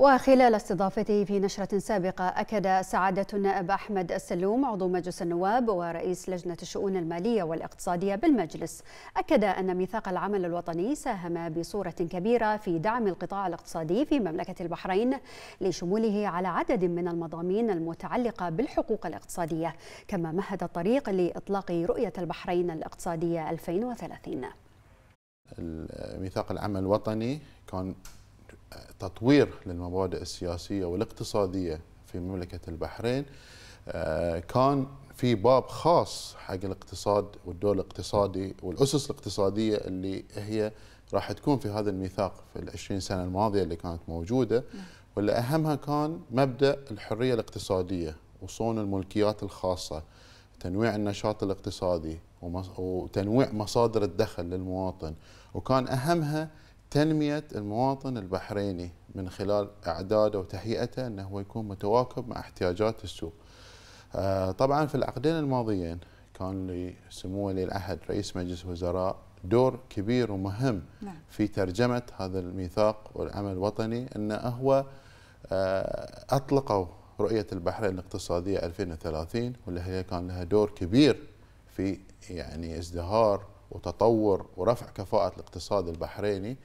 وخلال استضافته في نشرة سابقة أكد سعادة النائب أحمد السلوم عضو مجلس النواب ورئيس لجنة الشؤون المالية والاقتصادية بالمجلس أكد أن ميثاق العمل الوطني ساهم بصورة كبيرة في دعم القطاع الاقتصادي في مملكة البحرين لشموله على عدد من المضامين المتعلقة بالحقوق الاقتصادية كما مهد الطريق لإطلاق رؤية البحرين الاقتصادية 2030 ميثاق العمل الوطني كان تطوير للمبادئ السياسيه والاقتصاديه في مملكه البحرين آه، كان في باب خاص حق الاقتصاد والدور الاقتصادي والاسس الاقتصاديه اللي هي راح تكون في هذا الميثاق في ال سنه الماضيه اللي كانت موجوده نعم. واللي اهمها كان مبدا الحريه الاقتصاديه وصون الملكيات الخاصه تنويع النشاط الاقتصادي وتنويع مصادر الدخل للمواطن وكان اهمها تنمية المواطن البحريني من خلال إعداده وتهيئته أنه هو يكون متواكب مع احتياجات السوق آه، طبعا في العقدين الماضيين كان لسمو ولي العهد رئيس مجلس الوزراء دور كبير ومهم نعم. في ترجمة هذا الميثاق والعمل الوطني أنه هو آه، أطلقوا رؤية البحرين الاقتصادية 2030 واللي هي كان لها دور كبير في يعني ازدهار وتطور ورفع كفاءة الاقتصاد البحريني